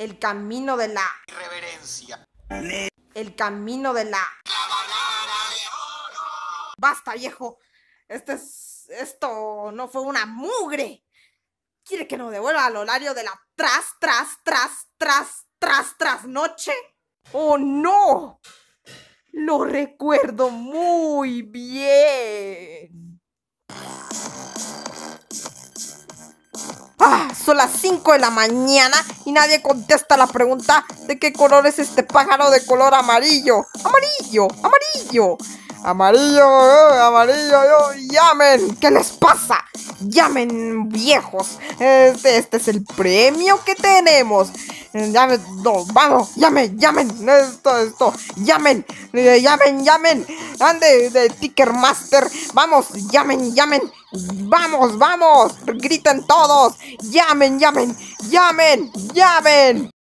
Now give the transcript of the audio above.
El camino de la irreverencia. El camino de la Basta, viejo. Este Esto no fue una mugre. ¿Quiere que nos devuelva al horario de la tras, tras, tras, tras, tras, tras noche? ¡Oh, no! Lo recuerdo muy bien. son las 5 de la mañana y nadie contesta la pregunta de qué color es este pájaro de color amarillo. Amarillo, amarillo. Amarillo, eh, amarillo, eh, oh, llamen. ¿Qué les pasa? Llamen viejos. Este, este es el premio que tenemos. Eh, llamen, vamos, llamen, llamen. Esto, esto, llamen, llamen, llamen ande de Tickermaster, vamos, llamen, llamen, vamos, vamos, gritan todos, llamen, llamen, llamen, llamen.